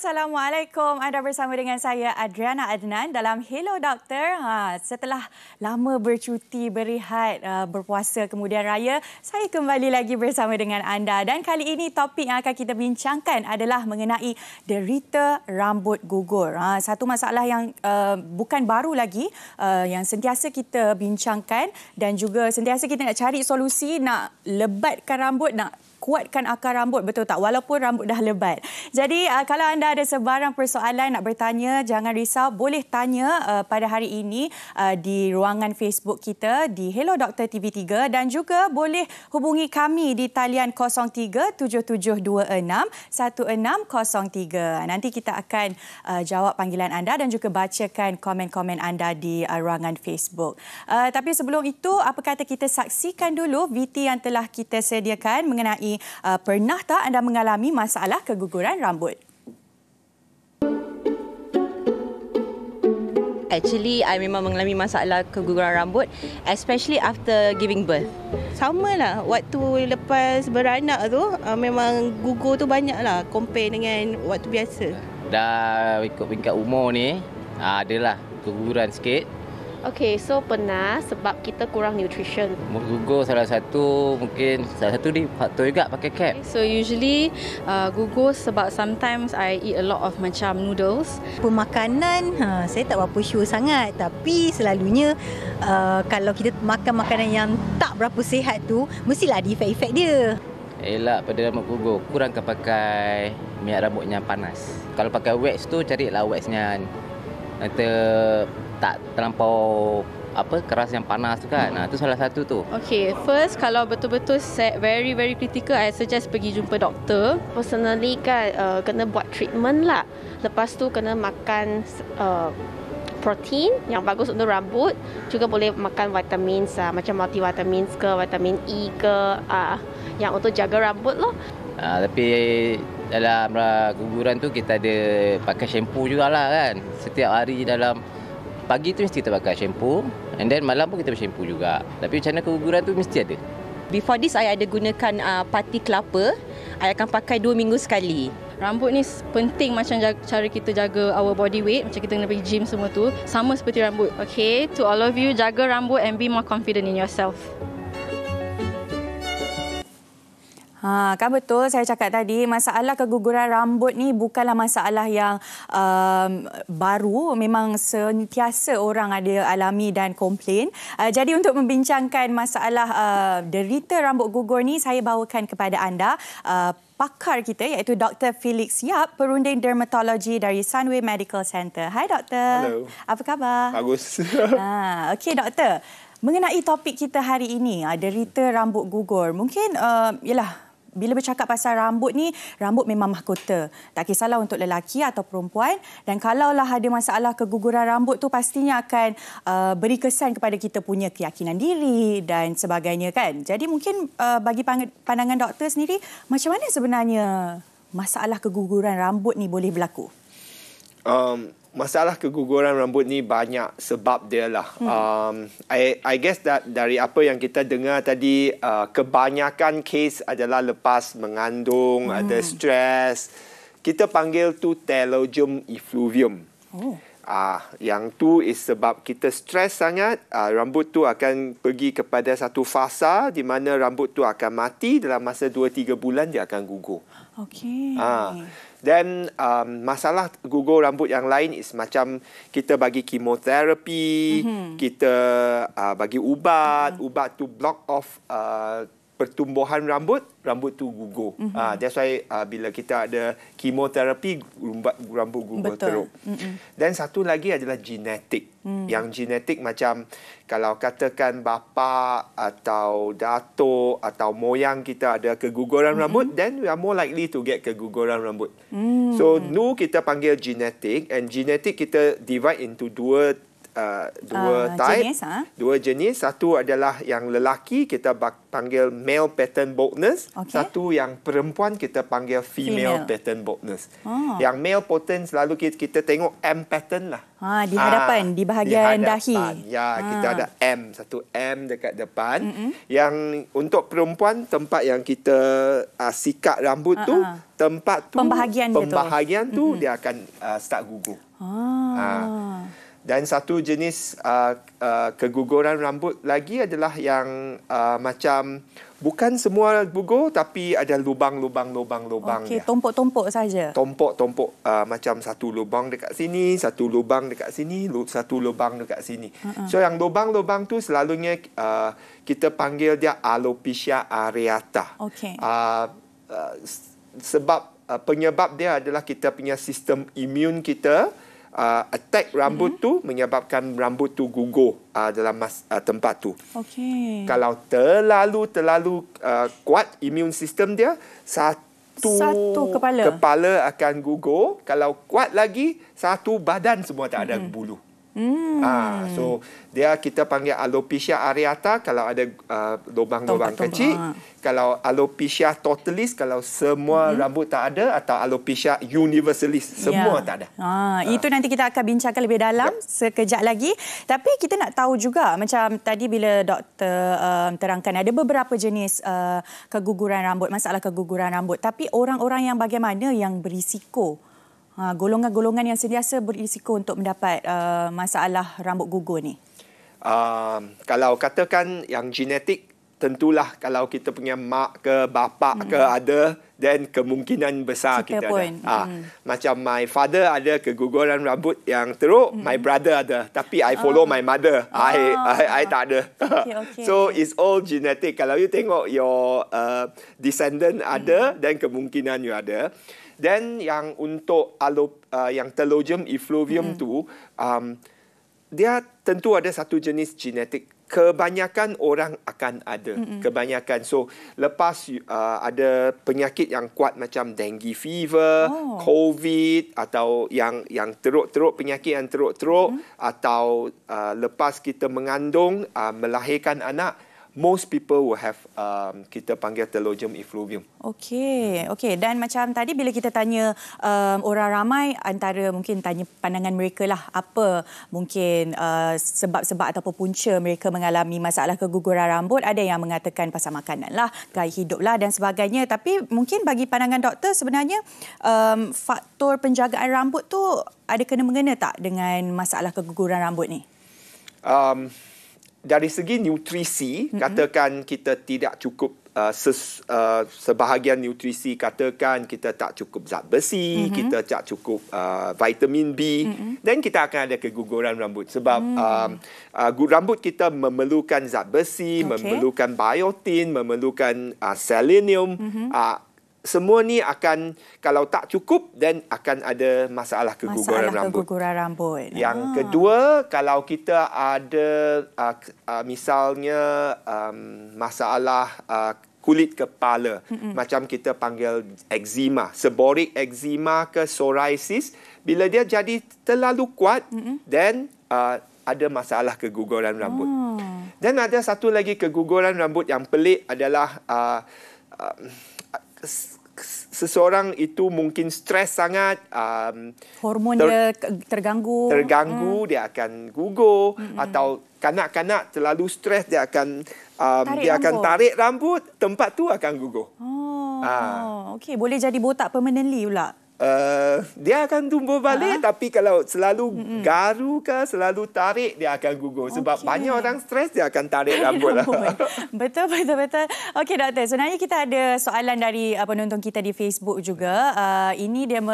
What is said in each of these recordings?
Assalamualaikum. Anda bersama dengan saya Adriana Adnan dalam Hello Doctor. Ha, setelah lama bercuti, berehat, uh, berpuasa kemudian raya, saya kembali lagi bersama dengan anda. Dan kali ini topik yang akan kita bincangkan adalah mengenai derita rambut gugur. Ha, satu masalah yang uh, bukan baru lagi uh, yang sentiasa kita bincangkan dan juga sentiasa kita nak cari solusi, nak lebatkan rambut, nak kuatkan akar rambut betul tak walaupun rambut dah lebat. Jadi uh, kalau anda ada sebarang persoalan nak bertanya jangan risau boleh tanya uh, pada hari ini uh, di ruangan Facebook kita di Hello Doctor TV3 dan juga boleh hubungi kami di talian 0377261603. Nanti kita akan uh, jawab panggilan anda dan juga bacakan komen-komen anda di uh, ruangan Facebook. Uh, tapi sebelum itu apa kata kita saksikan dulu VT yang telah kita sediakan mengenai ini. Uh, eh, pernah tak anda mengalami masalah keguguran rambut? Actually, I memang mengalami masalah keguguran rambut, especially after giving birth. Sama lah, waktu lepas beranak tu, eh, memang gugur tu banyak lah compare dengan waktu biasa. Dah ikut peringkat umur ni, uh, adalah keguguran sikit. Okay, so pernah sebab kita kurang nutrition. Gugur salah satu mungkin salah satu ni faktor juga pakai cap. Okay, so usually uh, gugur sebab sometimes I eat a lot of macam noodles. Pemakanan ha, saya tak berapa sure sangat tapi selalunya uh, kalau kita makan makanan yang tak berapa sihat tu mestilah ada efek-efek dia. Elak pada rambut gugur, kurangkan pakai minyak rambut panas. Kalau pakai wax tu carilah wax yang kata tak terlampau apa keras yang panas tu kan. Hmm. Nah, tu salah satu tu. Okay, first kalau betul-betul set very very critical, I suggest pergi jumpa doktor. Personally kan, uh, kena buat treatment lah. Lepas tu kena makan uh, protein yang bagus untuk rambut. Juga boleh makan vitamin uh, macam multivitamin ke, vitamin E ke uh, yang untuk jaga rambut loh. Uh, ah, tapi dalam guguran uh, tu kita ada pakai shampoo lah kan. Setiap hari dalam pagi tu mesti kita pakai shampoo and then malam pun kita bershampoo juga. Tapi macam mana keguguran tu mesti ada. Before this, saya ada gunakan uh, pati kelapa. Saya akan pakai dua minggu sekali. Rambut ni penting macam jaga, cara kita jaga our body weight. Macam kita kena pergi gym semua tu. Sama seperti rambut. Okay, to all of you, jaga rambut and be more confident in yourself. Ha, kan betul saya cakap tadi masalah keguguran rambut ni bukanlah masalah yang um, baru memang sentiasa orang ada alami dan komplain. Uh, jadi untuk membincangkan masalah uh, derita rambut gugur ni saya bawakan kepada anda uh, pakar kita iaitu Dr Felix Yap perunding dermatologi dari Sunway Medical Center. Hai doktor. Hello. Apa khabar? Bagus. ha, okey doktor. Mengenai topik kita hari ini uh, derita rambut gugur. Mungkin uh, yalah bila bercakap pasal rambut ni, rambut memang mahkota. Tak kisahlah untuk lelaki atau perempuan. Dan kalaulah ada masalah keguguran rambut tu pastinya akan uh, beri kesan kepada kita punya keyakinan diri dan sebagainya kan. Jadi mungkin uh, bagi pandangan doktor sendiri, macam mana sebenarnya masalah keguguran rambut ni boleh berlaku? Um, masalah keguguran rambut ni banyak sebab dia lah. Hmm. Um, I, I guess that dari apa yang kita dengar tadi, uh, kebanyakan kes adalah lepas mengandung, hmm. ada stres. Kita panggil tu telogium effluvium. Oh. Ah, oh. uh, yang tu is sebab kita stres sangat, uh, rambut tu akan pergi kepada satu fasa di mana rambut tu akan mati dalam masa 2-3 bulan dia akan gugur. Okay. Uh, ah, Then um, masalah gugur rambut yang lain is macam kita bagi kemoterapi, mm-hmm. kita uh, bagi ubat, mm-hmm. ubat to block off uh, pertumbuhan rambut, rambut tu gugur. Mm-hmm. Uh, ah, that's why uh, bila kita ada kemoterapi, rambut, rambut gugur teruk. Mm-hmm. Dan satu lagi adalah genetik. Mm. Yang genetik macam kalau katakan bapa atau dato atau moyang kita ada keguguran mm-hmm. rambut, then we are more likely to get keguguran rambut. Mm. So, nu kita panggil genetik. And genetik kita divide into dua Uh, dua uh, type, jenis, ha? dua jenis. Satu adalah yang lelaki kita panggil male pattern baldness. Okay. Satu yang perempuan kita panggil female, female. pattern baldness. Oh. Yang male pattern selalu kita, kita tengok M pattern lah. Ha, di hadapan, ha, di bahagian di hadapan. dahi. Ya, ha. kita ada M, satu M dekat depan. Mm-mm. Yang untuk perempuan, tempat yang kita uh, sikat rambut uh-uh. tu, tempat tu, pembahagian, pembahagian dia tu, tu dia akan uh, start gugur. Ah. Ha dan satu jenis uh, uh, keguguran rambut lagi adalah yang uh, macam bukan semua gugur tapi ada lubang-lubang lubang-lubang okey tumpuk-tumpuk saja tumpuk-tumpuk uh, macam satu lubang dekat sini satu lubang dekat sini satu lubang dekat sini uh-uh. so yang lubang-lubang tu selalunya uh, kita panggil dia alopecia areata okey uh, uh, sebab uh, penyebab dia adalah kita punya sistem imun kita uh, attack rambut mm-hmm. tu menyebabkan rambut tu gugur uh, ah, dalam mas, uh, tempat tu. Okay. Kalau terlalu terlalu uh, kuat imun sistem dia satu, satu kepala. kepala akan gugur. Kalau kuat lagi satu badan semua tak mm-hmm. ada bulu. Hmm. Ah, Ha, so dia kita panggil alopecia areata kalau ada uh, lubang-lubang kecil. Ah. Kalau alopecia totalis kalau semua hmm rambut tak ada atau alopecia universalis semua yeah. tak ada. Ah, ha. itu nanti kita akan bincangkan lebih dalam yep. Ya. sekejap lagi. Tapi kita nak tahu juga macam tadi bila doktor um, terangkan ada beberapa jenis uh, keguguran rambut, masalah keguguran rambut. Tapi orang-orang yang bagaimana yang berisiko? Ha, golongan-golongan yang sentiasa berisiko untuk mendapat uh, masalah rambut gugur ni? Uh, kalau katakan yang genetik, tentulah kalau kita punya mak ke bapa, mm-hmm. ke hmm. ada, then kemungkinan besar Super kita point. ada. Ha, mm. Macam my father ada keguguran rambut yang teruk, mm. my brother ada. Tapi I ah. follow oh. my mother, oh. I, I, I tak ada. Okay, okay. so it's all genetic. Kalau you tengok your uh, descendant mm. ada, hmm. then kemungkinan you ada. Then yang untuk alo, uh, yang telogium effluvium mm. tu, um, dia tentu ada satu jenis genetik. Kebanyakan orang akan ada. Mm-hmm. Kebanyakan. So, lepas uh, ada penyakit yang kuat macam dengue fever, oh. COVID atau yang yang teruk-teruk, penyakit yang teruk-teruk mm-hmm. atau uh, lepas kita mengandung, uh, melahirkan anak, most people will have um, kita panggil telogium effluvium. Okey, okey. Dan macam tadi bila kita tanya um, orang ramai antara mungkin tanya pandangan mereka lah apa mungkin uh, sebab-sebab uh, ataupun punca mereka mengalami masalah keguguran rambut ada yang mengatakan pasal makanan lah, gaya hidup lah dan sebagainya. Tapi mungkin bagi pandangan doktor sebenarnya um, faktor penjagaan rambut tu ada kena mengena tak dengan masalah keguguran rambut ni? Um, dari segi nutrisi mm-hmm. katakan kita tidak cukup uh, ses, uh, sebahagian nutrisi katakan kita tak cukup zat besi mm-hmm. kita tak cukup uh, vitamin B mm-hmm. dan kita akan ada keguguran rambut sebab mm. um, uh, rambut kita memerlukan zat besi okay. memerlukan biotin memerlukan uh, selenium mm-hmm. uh, semua ni akan kalau tak cukup then akan ada masalah keguguran masalah rambut. Masalah keguguran rambut. Yang ah. kedua kalau kita ada uh, uh, misalnya um, masalah uh, kulit kepala Mm-mm. macam kita panggil eczema seborik eczema ke psoriasis bila dia jadi terlalu kuat Mm-mm. then uh, ada masalah keguguran rambut oh. then ada satu lagi keguguran rambut yang pelik adalah uh, seseorang itu mungkin stres sangat um, hormon ter- dia terganggu terganggu hmm. dia akan gugur hmm, hmm. atau kanak-kanak terlalu stres dia akan um, dia rambut. akan tarik rambut tempat tu akan gugur oh, ha. oh okey boleh jadi botak permanently pula uh, dia akan tumbuh balik ha? tapi kalau selalu mm-hmm. garu ke selalu tarik dia akan gugur sebab banyak orang stres dia akan tarik rambut lah. betul betul betul okey doktor sebenarnya kita ada soalan dari uh, penonton kita di Facebook juga uh, ini dia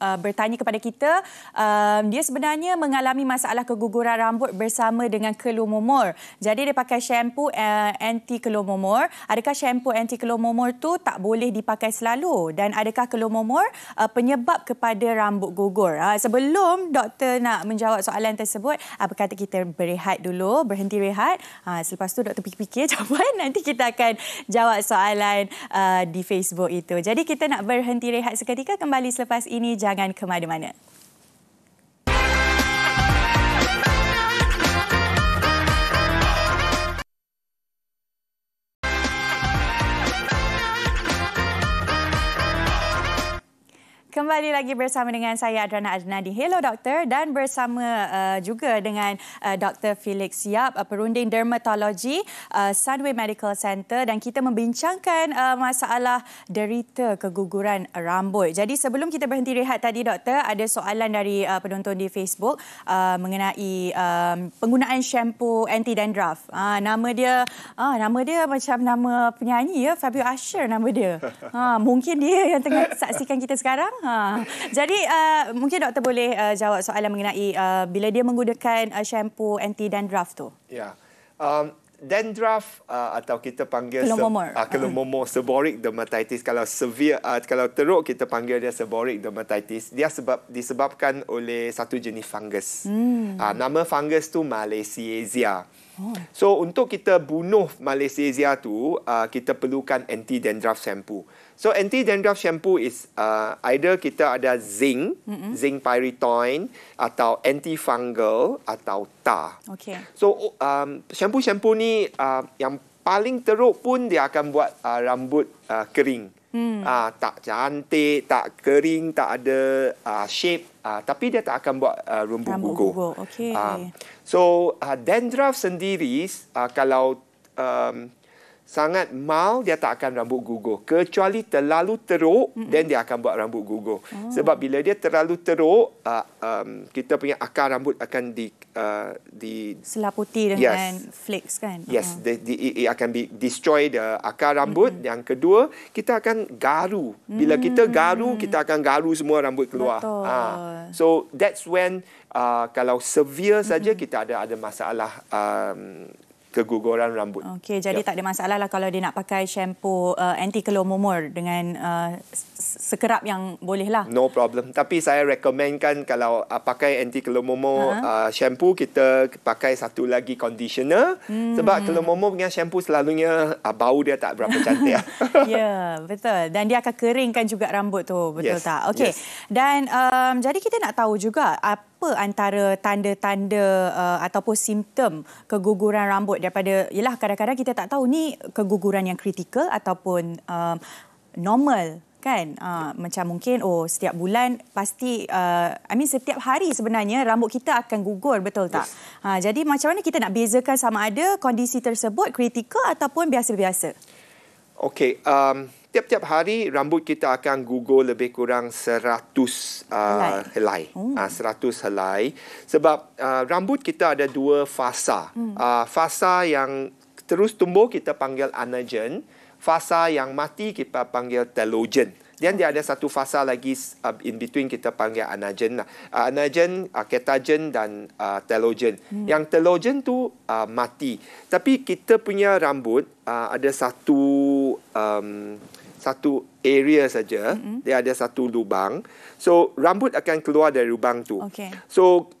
uh, bertanya kepada kita. Uh, dia sebenarnya mengalami masalah keguguran rambut bersama dengan kelomomor. Jadi dia pakai shampoo uh, anti kelomomor. Adakah shampoo anti kelomomor tu tak boleh dipakai selalu dan adakah kelomomor uh, penyebab kepada rambut gugur? Uh, sebelum doktor nak menjawab soalan tersebut, apa kata kita berehat dulu, berhenti rehat. Uh, selepas tu doktor fikir-fikir jawapan nanti kita akan jawab soalan uh, di Facebook itu. Jadi kita nak berhenti rehat seketika kembali selepas ini. Jangan jangan ke mana-mana. Kembali lagi bersama dengan saya Adriana Adnadi. Hello doktor dan bersama uh, juga dengan uh, Dr. Felix Yap, uh, perunding dermatologi uh, Sunway Medical Center dan kita membincangkan uh, masalah derita keguguran rambut. Jadi sebelum kita berhenti rehat tadi doktor, ada soalan dari uh, penonton di Facebook uh, mengenai um, penggunaan shampoo anti dandruff. Uh, ah, nama dia uh, nama dia macam nama penyanyi ya, Fabio Asher nama dia. Uh, mungkin dia yang tengah saksikan kita sekarang. Ha. Jadi uh, mungkin doktor boleh uh, jawab soalan mengenai uh, bila dia menggunakan uh, shampoo anti dandruff tu. Ya. Um dandruff uh, atau kita panggil kelomomor uh, ah, seborik dermatitis kalau severe uh, kalau teruk kita panggil dia seborik dermatitis dia sebab disebabkan oleh satu jenis fungus. Hmm. Uh, nama fungus tu Malassezia. Oh. So untuk kita bunuh Malassezia tu uh, kita perlukan anti dandruff shampoo. So anti dandruff shampoo is uh, either kita ada zinc, mm-hmm. zinc pyritoin atau anti fungal atau ta. Okay. So um, shampoo shampoo ni uh, yang paling teruk pun dia akan buat uh, rambut uh, kering. Hmm. Uh, tak cantik, tak kering, tak ada uh, shape. Uh, tapi dia tak akan buat uh, rumput gugur. Okay. Uh, so uh, dandruff sendiri uh, kalau um, sangat mal dia tak akan rambut gugur kecuali terlalu teruk Mm-mm. then dia akan buat rambut gugur oh. sebab bila dia terlalu teruk uh, um, kita punya akar rambut akan di uh, di selaputi dengan yes. flakes kan yes uh-huh. Ah. the, the, akan be destroy the akar rambut mm-hmm. yang kedua kita akan garu bila mm-hmm. kita garu kita akan garu semua rambut keluar Uh, so that's when uh, kalau severe saja mm-hmm. kita ada ada masalah um, keguguran rambut. Okey, jadi ya. tak ada masalah lah kalau dia nak pakai shampoo uh, anti kelomomor dengan uh, sekerap yang boleh lah. No problem. Tapi saya rekomenkan kalau uh, pakai anti kelomomor mumur ha? uh-huh. uh, shampoo kita pakai satu lagi conditioner hmm. sebab kelomomor mumur dengan shampoo selalunya uh, bau dia tak berapa cantik. Lah. ya, Yeah betul. Dan dia akan keringkan juga rambut tu, betul yes. tak? Okey. Yes. Dan um, jadi kita nak tahu juga apa apa antara tanda-tanda uh, ataupun simptom keguguran rambut daripada ialah kadang-kadang kita tak tahu ni keguguran yang kritikal ataupun uh, normal kan uh, macam mungkin oh setiap bulan pasti uh, I mean setiap hari sebenarnya rambut kita akan gugur betul tak yes. uh, jadi macam mana kita nak bezakan sama ada kondisi tersebut kritikal ataupun biasa-biasa okey um tiap-tiap hari rambut kita akan gugur lebih kurang 100 uh, helai. helai. Uh, 100 ah, helai sebab uh, rambut kita ada dua fasa. Uh, fasa yang terus tumbuh kita panggil anagen, fasa yang mati kita panggil telogen. Dan dia ada satu fasa lagi uh, in between kita panggil anagen. Uh, anagen, uh, ketagen dan uh, telogen. Hmm. Yang telogen tu uh, mati. Tapi kita punya rambut uh, ada satu um, satu area saja mm-hmm. dia ada satu lubang so rambut akan keluar dari lubang tu okay. so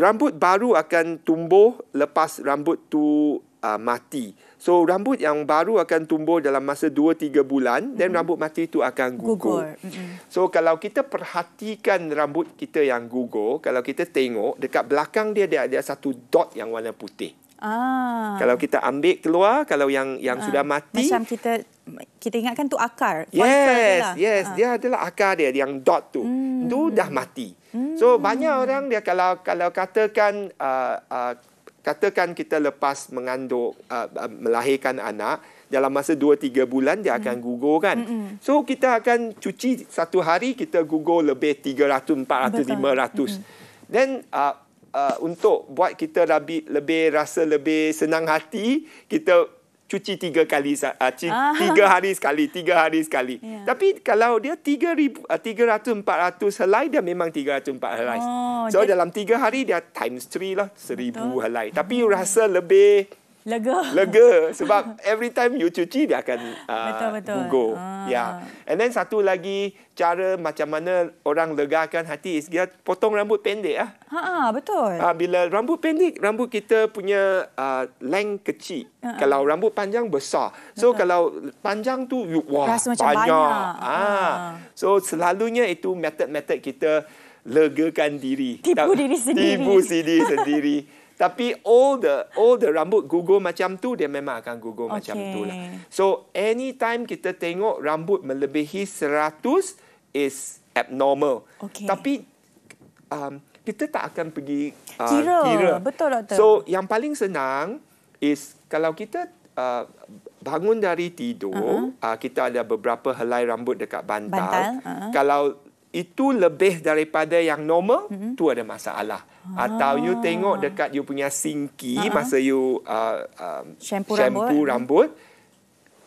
rambut baru akan tumbuh lepas rambut tu uh, mati so rambut yang baru akan tumbuh dalam masa 2 3 bulan mm-hmm. dan rambut mati tu akan gugur, gugur. Mm-hmm. so kalau kita perhatikan rambut kita yang gugur kalau kita tengok dekat belakang dia dia ada satu dot yang warna putih Ah. Kalau kita ambil keluar, kalau yang yang ah. sudah mati, macam kita kita ingatkan tu akar. Yes, dia lah. yes, ha. dia adalah akar dia yang dot tu. Hmm. Tu dah mati. Hmm. So banyak orang dia kalau kalau katakan uh, uh, katakan kita lepas mengandung uh, uh melahirkan anak dalam masa 2 3 bulan dia akan hmm. gugur kan. Hmm, hmm. So kita akan cuci satu hari kita gugur lebih 300 400 Betul. 500. Hmm. Then uh, uh, untuk buat kita lebih, lebih rasa lebih senang hati kita cuci tiga kali uh, tiga hari sekali tiga hari sekali yeah. tapi kalau dia tiga ribu ah, tiga ratus empat ratus helai dia memang tiga ratus empat helai oh, so dalam tiga hari dia times three lah seribu helai tapi hmm. rasa lebih lega. Lega sebab every time you cuci dia akan gugur. Uh, ah. Yeah. And then satu lagi cara macam mana orang legakan hati is dia potong rambut pendek ah. Ha ah betul. Ah bila rambut pendek rambut kita punya uh, length kecil. Ha-ha. Kalau rambut panjang besar. So betul. kalau panjang tu you, wah Rasa macam banyak. banyak. Ah. ah. So selalunya itu method-method kita legakan diri. Tipu diri sendiri. Tipu diri sendiri. Tapi all the all the rambut gugur macam tu dia memang akan gugur okay. macam tu lah. So anytime kita tengok rambut melebihi 100 is abnormal. Okay. Tapi um, kita tak akan pergi uh, kira. kira. Betul doktor. So yang paling senang is kalau kita uh, bangun dari tidur, uh-huh. uh, kita ada beberapa helai rambut dekat bantal. bantal. Uh-huh. Kalau itu lebih daripada yang normal mm-hmm. tu ada masalah ah. atau you tengok dekat you punya sinki uh-huh. masa you uh, um, shampoo uh, uh, rambut. rambut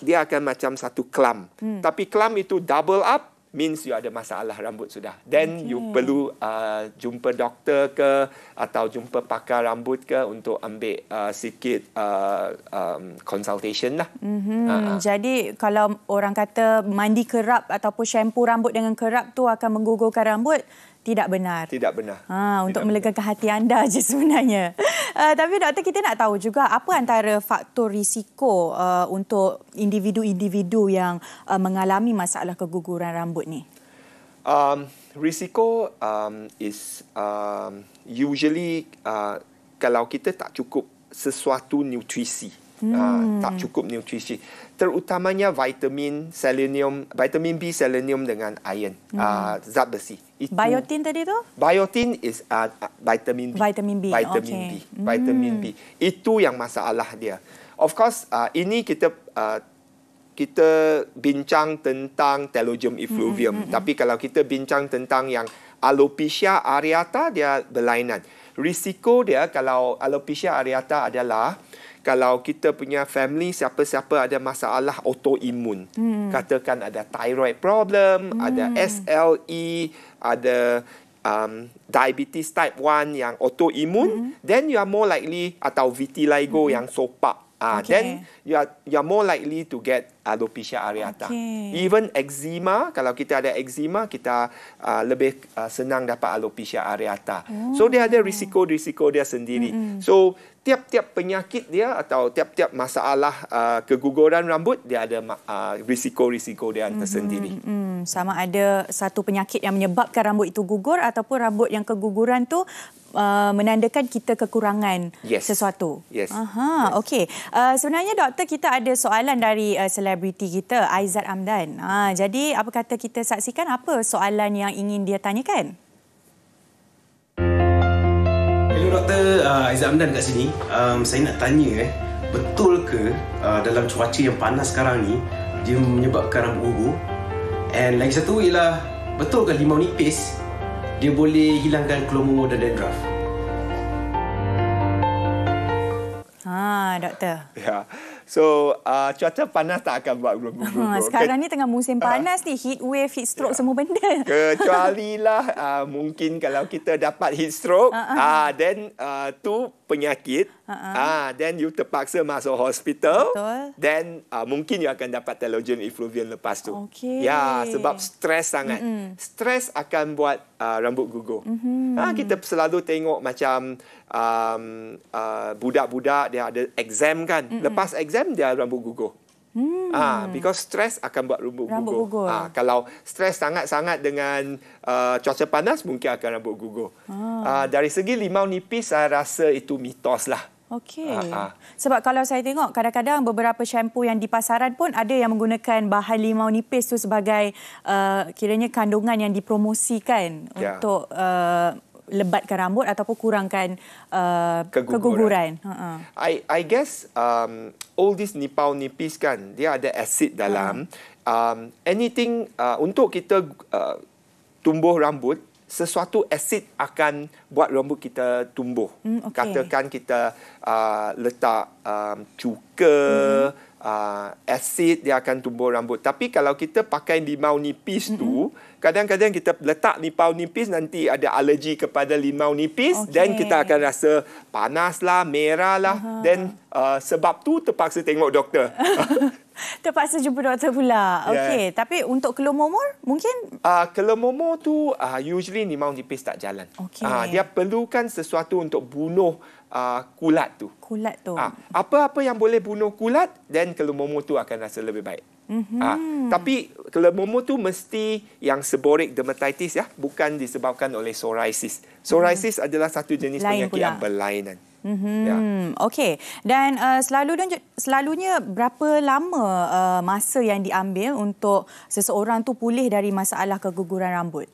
dia akan macam satu kelam mm. tapi kelam itu double up means you ada masalah rambut sudah. Then okay. you perlu uh, jumpa doktor ke atau jumpa pakar rambut ke untuk ambil uh, sikit uh, um, consultation lah. Mm-hmm. Uh-huh. Jadi kalau orang kata mandi kerap ataupun shampoo rambut dengan kerap tu akan menggugurkan rambut, tidak benar. Tidak benar. Ha, untuk tidak melegakan benar. hati anda aja sebenarnya. Uh, tapi doktor kita nak tahu juga apa antara faktor risiko uh, untuk individu-individu yang uh, mengalami masalah keguguran rambut ni. Um risiko um is um usually uh, kalau kita tak cukup sesuatu nutrisi. Hmm. Uh, tak hmm. cukup nutrisi terutamanya vitamin selenium, vitamin B selenium dengan iron, hmm. uh, zat besi. Itu, biotin tadi tu? Biotin is uh, uh, vitamin B. Vitamin B. Vitamin okay. B. Vitamin hmm. B. Itu yang masalah dia. Of course, uh, ini kita uh, kita bincang tentang telogium hmm, hmm, effluvium. Hmm, hmm. Tapi kalau kita bincang tentang yang alopecia areata, dia berlainan. Risiko dia kalau alopecia areata adalah kalau kita punya family siapa-siapa ada masalah autoimun hmm. katakan ada thyroid problem hmm. ada SLE ada um diabetes type 1 yang autoimun hmm. then you are more likely atau vitiligo hmm. yang sopak uh, okay. then you are you are more likely to get alopecia areata okay. even eczema kalau kita ada eczema kita uh, lebih uh, senang dapat alopecia areata oh. so dia ada oh. risiko-risiko dia sendiri hmm. so tiap-tiap penyakit dia atau tiap-tiap masalah uh, keguguran rambut dia ada uh, risiko-risiko dia mm-hmm. tersendiri. Mm-hmm. Sama ada satu penyakit yang menyebabkan rambut itu gugur ataupun rambut yang keguguran tu Uh, menandakan kita kekurangan yes. sesuatu. Yes. Aha, yes. okey. Uh, sebenarnya doktor kita ada soalan dari uh, selebriti uh, kita Aizat Amdan. Uh, jadi apa kata kita saksikan apa soalan yang ingin dia tanyakan? Ah, Aizat uh, Amdan kat sini um, Saya nak tanya eh Betul ke uh, dalam cuaca yang panas sekarang ni Dia menyebabkan rambut gugur And lagi satu ialah Betul ke limau nipis Dia boleh hilangkan kelomo dan dendraf? Ha, ah, doktor. Ya. Yeah. So uh, cuaca panas tak akan buat gerumbu ha, Uh, sekarang Ke- ni tengah musim ah. panas uh, ni, heat wave, heat stroke yeah. semua benda. Kecuali lah uh, mungkin kalau kita dapat heat stroke, uh-huh. uh, then uh, tu penyakit uh-uh. ah uh-huh. uh, then you terpaksa masuk hospital Betul. then uh, mungkin you akan dapat telogen effluvium lepas tu okay. ya sebab stres sangat mm-hmm. stres akan buat uh, rambut gugur mm-hmm. uh, kita selalu tengok macam um, uh, budak-budak dia ada exam kan mm-hmm. lepas exam dia rambut gugur Hmm. Ah, because stress akan buat rambut, rambut gugur. gugur. Ah, kalau stress sangat-sangat dengan uh, cuaca panas mungkin akan rambut gugur. Ah. Ah, dari segi limau nipis saya rasa itu mitos lah. Okey. Ah, ah. Sebab kalau saya tengok kadang-kadang beberapa shampoo yang di pasaran pun ada yang menggunakan bahan limau nipis tu sebagai uh, kiranya kandungan yang dipromosikan ya. untuk uh, lebatkan rambut ataupun kurangkan uh, keguguran. keguguran. Ha, ha. I, I guess um, all this nipau nipis kan, dia ada asid dalam. uh Um, anything uh, untuk kita uh, tumbuh rambut, sesuatu asid akan buat rambut kita tumbuh. Mm, okay. Katakan kita uh, letak um, cuka. Mm uh, acid dia akan tumbuh rambut. Tapi kalau kita pakai limau nipis mm-hmm. tu, kadang-kadang kita letak limau nipis nanti ada alergi kepada limau nipis okay. dan kita akan rasa panaslah, lah, dan uh-huh. uh, sebab tu terpaksa tengok doktor. terpaksa jumpa doktor pula. Okey, yeah. tapi untuk kelomomor mungkin uh, ah, kelomomor tu uh, usually limau nipis tak jalan. Okay. Uh, dia perlukan sesuatu untuk bunuh uh, kulat tu. Kulat tu. Uh, apa-apa yang boleh bunuh kulat, then kelumomu tu akan rasa lebih baik. Mm-hmm. Uh, tapi kelumomu tu mesti yang seborik dermatitis ya, bukan disebabkan oleh psoriasis. Psoriasis mm-hmm. adalah satu jenis Lain penyakit pula. yang berlainan. Mm-hmm. Ya. Okey. Dan uh, selalu dan selalunya berapa lama uh, masa yang diambil untuk seseorang tu pulih dari masalah keguguran rambut?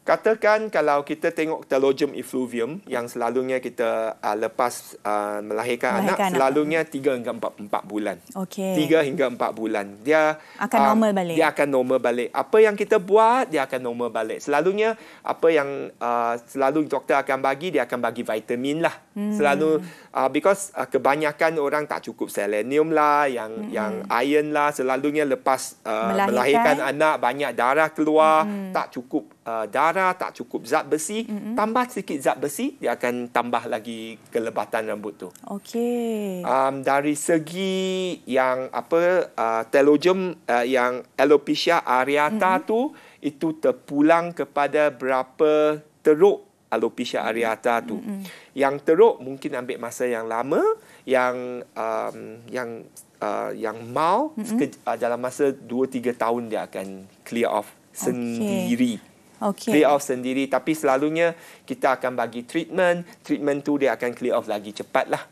Katakan kalau kita tengok telogem effluvium yang selalunya kita uh, lepas uh, ah, melahirkan, melahirkan anak, anak selalunya 3 hingga 4, 4 bulan. Okey. 3 hingga 4 bulan. Dia akan uh, normal balik. Dia akan normal balik. Apa yang kita buat dia akan normal balik. Selalunya apa yang uh, selalu doktor akan bagi dia akan bagi vitamin lah. Hmm. Selalu uh, because uh, kebanyakan orang tak cukup selenium lah, yang hmm. yang iron lah, selalunya lepas uh, melahirkan. melahirkan anak banyak darah keluar, hmm. tak cukup Uh, darah tak cukup zat besi mm-hmm. tambah sedikit zat besi dia akan tambah lagi kelebatan rambut tu okey um dari segi yang apa uh, telogen uh, yang alopecia areata mm-hmm. tu itu terpulang kepada berapa teruk alopecia areata tu mm-hmm. yang teruk mungkin ambil masa yang lama yang um, yang uh, yang mau mm-hmm. uh, dalam masa 2 3 tahun dia akan clear off sendiri okay okay. clear off sendiri. Tapi selalunya kita akan bagi treatment, treatment tu dia akan clear off lagi cepat lah.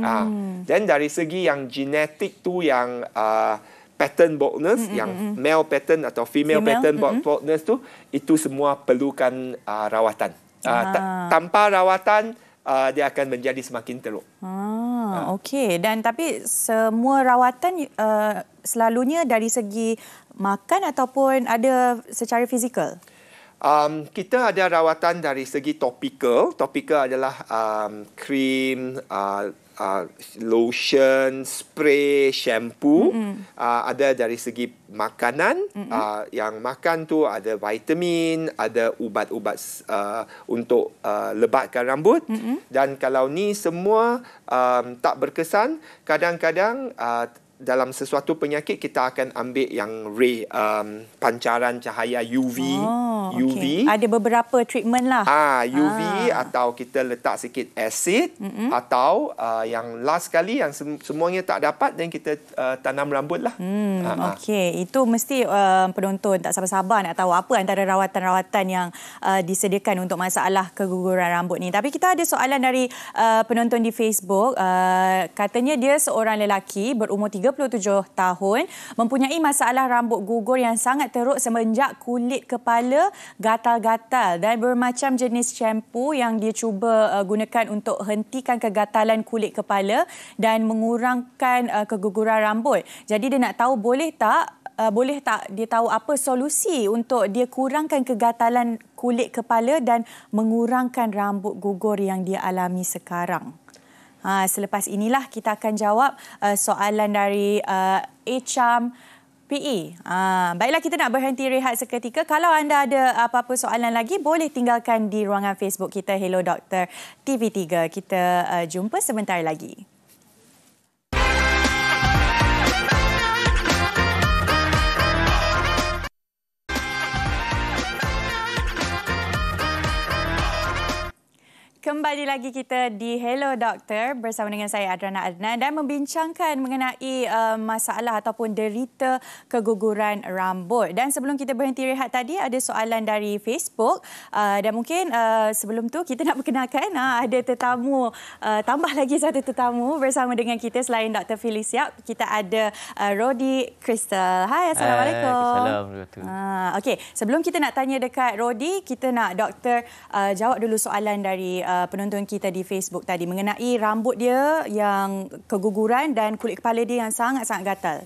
Ah, uh, then dari segi yang genetik tu yang uh, pattern baldness, Mm-mm. yang male pattern atau female, female? pattern baldness tu itu semua perlukan uh, rawatan. ah. ta- tanpa rawatan uh, dia akan menjadi semakin teruk. Ah, uh. okay. Dan tapi semua rawatan uh, selalunya dari segi makan ataupun ada secara fizikal. Um, kita ada rawatan dari segi topical. Topical adalah um, krim, uh, uh, lotion, spray, shampoo. Mm-hmm. Uh, ada dari segi makanan. Mm-hmm. Uh, yang makan tu ada vitamin, ada ubat-ubat uh, untuk uh, lebatkan rambut. Mm-hmm. Dan kalau ni semua um, tak berkesan, kadang-kadang uh, dalam sesuatu penyakit kita akan ambil yang ray um, pancaran cahaya UV. Oh. Oh, UV. Okay. Ada beberapa treatment lah. Ah, UV ah. atau kita letak sikit acid Mm-mm. atau uh, yang last kali yang sem- semuanya tak dapat dan kita uh, tanam rambut lah. Hmm, uh-huh. Okey, itu mesti uh, penonton tak sabar-sabar nak tahu apa antara rawatan-rawatan yang uh, disediakan untuk masalah keguguran rambut ni. Tapi kita ada soalan dari uh, penonton di Facebook. Uh, katanya dia seorang lelaki berumur 37 tahun mempunyai masalah rambut gugur yang sangat teruk semenjak kulit kepala Kepala gatal-gatal dan bermacam jenis shampoo yang dia cuba uh, gunakan untuk hentikan kegatalan kulit kepala dan mengurangkan uh, keguguran rambut. Jadi dia nak tahu boleh tak uh, boleh tak dia tahu apa solusi untuk dia kurangkan kegatalan kulit kepala dan mengurangkan rambut gugur yang dia alami sekarang. Ha, selepas inilah kita akan jawab uh, soalan dari uh, Echam. PE. Ha, ah, baiklah kita nak berhenti rehat seketika. Kalau anda ada apa-apa soalan lagi boleh tinggalkan di ruangan Facebook kita Hello Doctor TV3. Kita uh, jumpa sebentar lagi. kembali lagi kita di Hello Doctor bersama dengan saya Adrana Adnan dan membincangkan mengenai uh, masalah ataupun derita keguguran rambut. Dan sebelum kita berhenti rehat tadi ada soalan dari Facebook uh, dan mungkin uh, sebelum tu kita nak perkenalkan uh, ada tetamu uh, tambah lagi satu tetamu bersama dengan kita selain Dr. Felicia kita ada uh, Rodi Crystal. Hai Assalamualaikum. Assalamualaikum. Uh, ah, okay. sebelum kita nak tanya dekat Rodi kita nak Dr. uh, jawab dulu soalan dari uh, Uh, penonton kita di Facebook tadi mengenai rambut dia yang keguguran dan kulit kepala dia yang sangat-sangat gatal.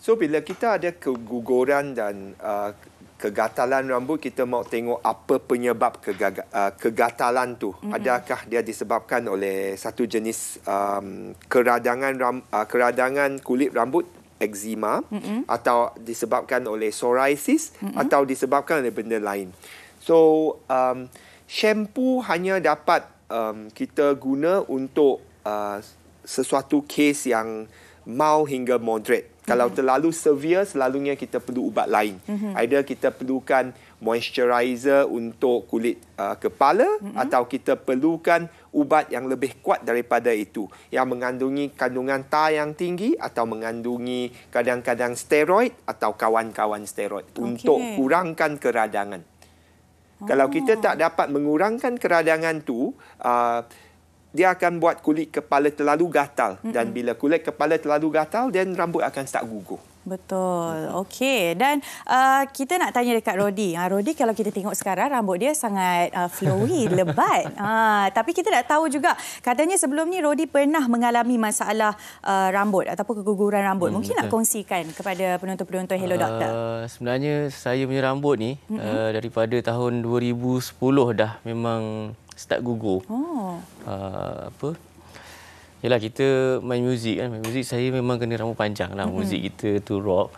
So bila kita ada keguguran dan uh, kegatalan rambut kita mau tengok apa penyebab kegaga, uh, kegatalan tu. Mm-hmm. Adakah dia disebabkan oleh satu jenis um, keradangan ram, uh, keradangan kulit rambut eczema mm-hmm. atau disebabkan oleh psoriasis mm-hmm. atau disebabkan oleh benda lain. So um, shampoo hanya dapat um, kita guna untuk uh, sesuatu case yang mau hingga moderate. Mm-hmm. Kalau terlalu severe, selalunya kita perlu ubat lain. Mm-hmm. Either kita perlukan moisturizer untuk kulit uh, kepala mm-hmm. atau kita perlukan ubat yang lebih kuat daripada itu yang mengandungi kandungan ta yang tinggi atau mengandungi kadang-kadang steroid atau kawan-kawan steroid okay. untuk kurangkan keradangan. Kalau oh. kita tak dapat mengurangkan keradangan tu, uh, dia akan buat kulit kepala terlalu gatal mm-hmm. dan bila kulit kepala terlalu gatal, dan rambut akan start gugur. Betul. Okey. Dan uh, kita nak tanya dekat Rodi. Ha, Rodi kalau kita tengok sekarang rambut dia sangat uh, flowy, lebat. Ha, tapi kita nak tahu juga katanya sebelum ni Rodi pernah mengalami masalah uh, rambut ataupun keguguran rambut. Hmm, Mungkin betul. nak kongsikan kepada penonton-penonton Hello Doctor. Uh, sebenarnya saya punya rambut ni hmm uh, daripada tahun 2010 dah memang start gugur. Oh. Uh, apa? Yelah kita main muzik kan. Main muzik saya memang kena rambut panjang lah. Mm-hmm. Muzik kita tu rock.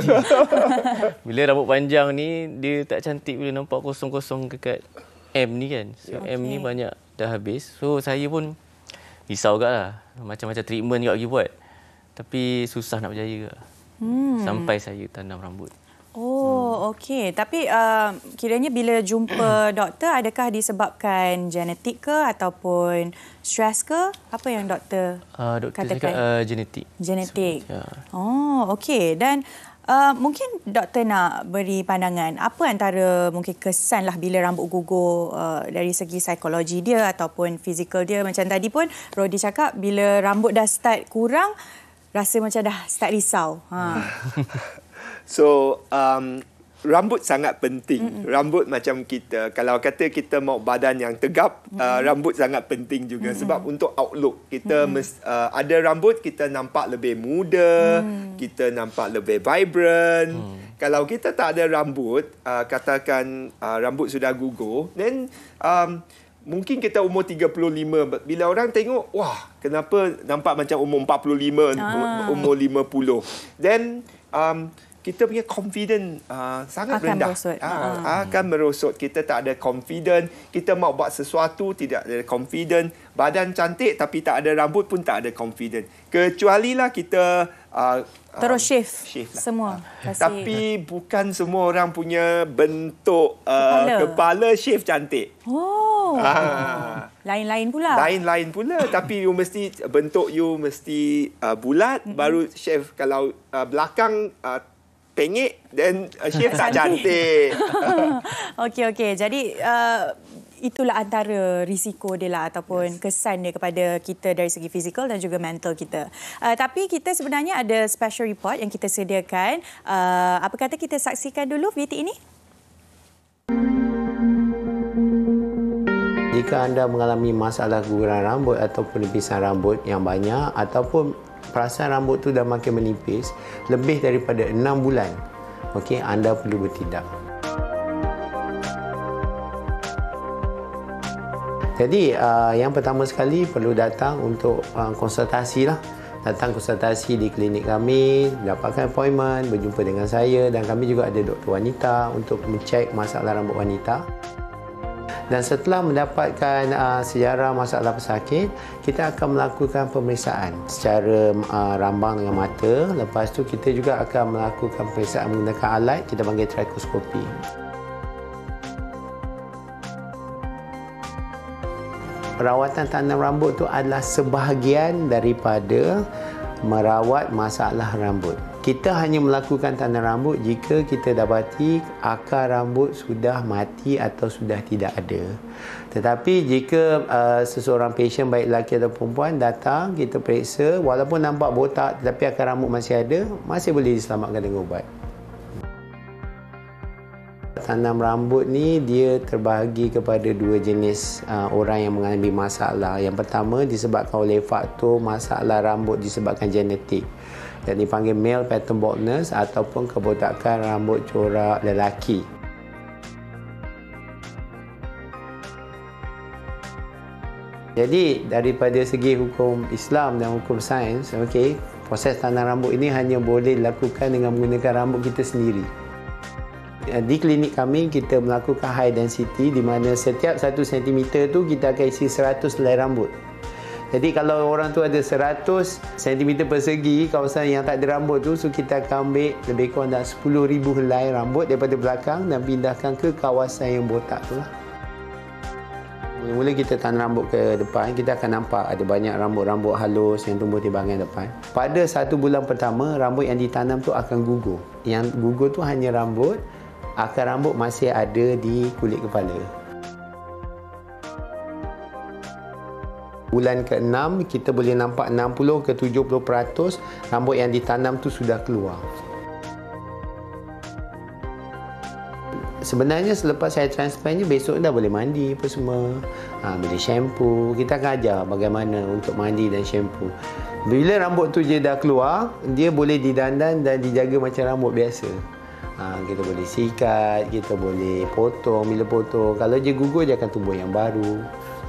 bila rambut panjang ni, dia tak cantik bila nampak kosong-kosong dekat M ni kan. So okay. M ni banyak dah habis. So saya pun risau juga lah. Macam-macam treatment juga pergi buat. Tapi susah nak berjaya juga. Mm. Sampai saya tanam rambut. Oh, hmm. okey. Tapi uh, kiranya bila jumpa doktor, adakah disebabkan genetik ke ataupun stres ke? Apa yang doktor, uh, doktor katakan? Doktor cakap uh, genetik. Genetik. So, ya. yeah. Oh, okey. Dan uh, mungkin doktor nak beri pandangan apa antara mungkin kesan lah bila rambut gugur uh, dari segi psikologi dia ataupun fizikal dia. Macam tadi pun Rodi cakap bila rambut dah start kurang, rasa macam dah start risau. Ha. So um, rambut sangat penting. Mm-hmm. Rambut macam kita kalau kata kita mau badan yang tegap, mm-hmm. uh, rambut sangat penting juga mm-hmm. sebab untuk outlook kita mm-hmm. uh, ada rambut kita nampak lebih muda, mm. kita nampak lebih vibrant. Mm. Kalau kita tak ada rambut, uh, katakan uh, rambut sudah gugur, then um, mungkin kita umur 35 bila orang tengok, wah, kenapa nampak macam umur 45, ah. umur 50. Then um, kita punya confident uh, sangat akan rendah. Berosot. Uh, ah, uh. Ah. Akan merosot. Kita tak ada confident. Kita mau buat sesuatu tidak ada confident. Badan cantik tapi tak ada rambut pun tak ada confident. Kecuali lah kita uh, terus shift, shift lah. semua. Uh. Tapi bukan semua orang punya bentuk uh, kepala. kepala shift cantik. Oh. Uh. Lain-lain pula. Lain-lain pula tapi you mesti bentuk you mesti uh, bulat mm-hmm. baru shift kalau uh, belakang uh, pengek dan chef uh, tak cantik. okey okey. Jadi uh... Itulah antara risiko dia lah ataupun yes. kesan dia kepada kita dari segi fizikal dan juga mental kita. Uh, tapi kita sebenarnya ada special report yang kita sediakan. Uh, apa kata kita saksikan dulu VT ini? Jika anda mengalami masalah guguran rambut ataupun lebisan rambut yang banyak ataupun perasan rambut tu dah makin menipis lebih daripada 6 bulan okey anda perlu bertindak Jadi uh, yang pertama sekali perlu datang untuk uh, konsultasi lah. Datang konsultasi di klinik kami, dapatkan appointment, berjumpa dengan saya dan kami juga ada doktor wanita untuk mencek masalah rambut wanita dan setelah mendapatkan uh, sejarah masalah pesakit kita akan melakukan pemeriksaan secara uh, rambang dengan mata lepas tu kita juga akan melakukan pemeriksaan menggunakan alat kita panggil trikoskopi Perawatan tanam rambut itu adalah sebahagian daripada merawat masalah rambut kita hanya melakukan tanda rambut jika kita dapati akar rambut sudah mati atau sudah tidak ada. Tetapi jika uh, seseorang pasien baik lelaki atau perempuan datang kita periksa walaupun nampak botak tetapi akar rambut masih ada, masih boleh diselamatkan dengan ubat. Tanam rambut ni dia terbahagi kepada dua jenis uh, orang yang mengalami masalah. Yang pertama disebabkan oleh faktor masalah rambut disebabkan genetik yang dipanggil male pattern baldness ataupun kebotakan rambut corak lelaki. Jadi daripada segi hukum Islam dan hukum sains, okey, proses tanam rambut ini hanya boleh dilakukan dengan menggunakan rambut kita sendiri. Eh, di klinik kami kita melakukan high density di mana setiap 1 cm tu kita akan isi 100 helai rambut. Jadi kalau orang tu ada 100 cm persegi kawasan yang tak ada rambut tu, so kita akan ambil lebih kurang dah 10,000 helai rambut daripada belakang dan pindahkan ke kawasan yang botak tu lah. Mula-mula kita tanam rambut ke depan, kita akan nampak ada banyak rambut-rambut halus yang tumbuh di bahagian depan. Pada satu bulan pertama, rambut yang ditanam tu akan gugur. Yang gugur tu hanya rambut, akar rambut masih ada di kulit kepala. bulan ke-6 kita boleh nampak 60 ke 70% rambut yang ditanam tu sudah keluar. Sebenarnya selepas saya transplant je besok dah boleh mandi apa semua. Ha, boleh shampoo. Kita akan ajar bagaimana untuk mandi dan shampo. Bila rambut tu je dah keluar, dia boleh didandan dan dijaga macam rambut biasa. Ha, kita boleh sikat, kita boleh potong bila potong. Kalau dia gugur, dia akan tumbuh yang baru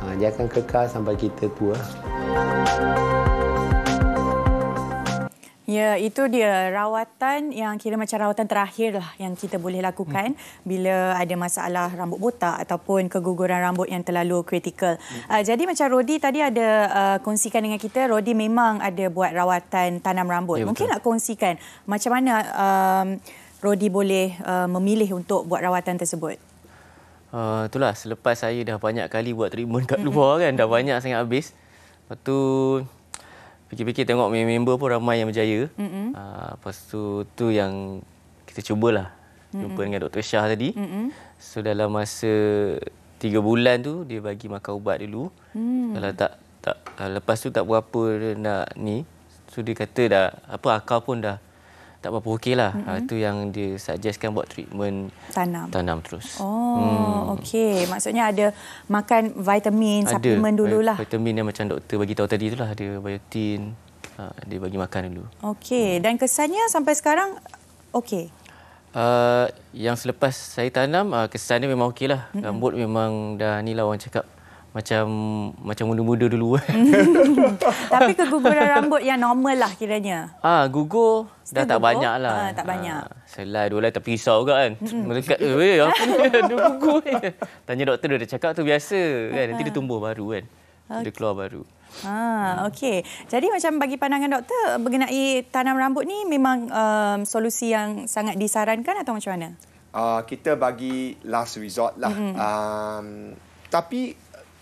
ha, dia akan kekal sampai kita tua. Ya, itu dia rawatan yang kira macam rawatan terakhir lah yang kita boleh lakukan hmm. bila ada masalah rambut botak ataupun keguguran rambut yang terlalu kritikal. Hmm. Uh, jadi macam Rodi tadi ada uh, kongsikan dengan kita, Rodi memang ada buat rawatan tanam rambut. Ya, Mungkin nak kongsikan macam mana um, Rodi boleh uh, memilih untuk buat rawatan tersebut? Uh, itulah selepas saya dah banyak kali buat treatment kat luar kan dah banyak sangat habis. Lepas tu fikir-fikir tengok member pun ramai yang berjaya. Uh, lepas tu tu yang kita cubalah. Jumpa dengan Dr. Shah tadi. So dalam masa tiga bulan tu dia bagi makan ubat dulu. Mm. Kalau tak tak lepas tu tak berapa dia nak ni. So dia kata dah apa akal pun dah tak apa-apa okey lah. Mm-hmm. Uh, tu yang dia suggestkan buat treatment tanam. Tanam terus. Oh, hmm. okey. Maksudnya ada makan vitamin, ada. suplemen dululah. Eh, ada. Vitamin yang macam doktor bagi tahu tadi itulah ada biotin. Uh, dia bagi makan dulu. Okey. Hmm. Dan kesannya sampai sekarang okey. Uh, yang selepas saya tanam uh, kesannya memang okeylah. Mm-hmm. Rambut memang dah ni lah orang cakap macam macam muda-muda dulu. Tapi keguguran rambut yang normal lah kiranya. Ah, gugur Setelah dah tak gugur, banyak lah. Uh, tak banyak. Ah, selai dua lah tak pisau juga kan. Mereka eh apa ya? Dia gugur. Tanya doktor dia, dia cakap tu biasa kan. Nanti dia ah. tumbuh baru kan. Okay. Dia keluar baru. Ah, hmm. okey. Jadi macam bagi pandangan doktor berkenaan tanam rambut ni memang um, solusi yang sangat disarankan atau macam mana? Uh, kita bagi last resort lah. Mm-hmm. Um, tapi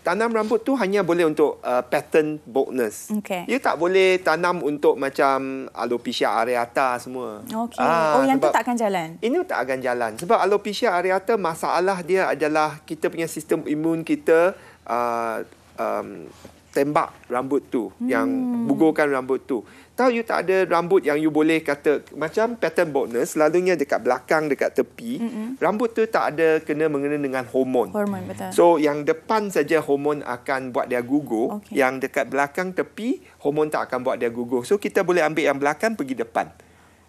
tanam rambut tu hanya boleh untuk uh, pattern baldness. Okay. You tak boleh tanam untuk macam alopecia areata semua. Okay. Ah, oh yang tu tak akan jalan. Ini tak akan jalan sebab alopecia areata masalah dia adalah kita punya sistem imun kita uh, um, tembak rambut tu hmm. yang gugurkan rambut tu atau you tak ada rambut yang you boleh kata macam pattern baldness selalunya dekat belakang dekat tepi mm-hmm. rambut tu tak ada kena mengena dengan hormon hormon betul so yang depan saja hormon akan buat dia gugur okay. yang dekat belakang tepi hormon tak akan buat dia gugur so kita boleh ambil yang belakang pergi depan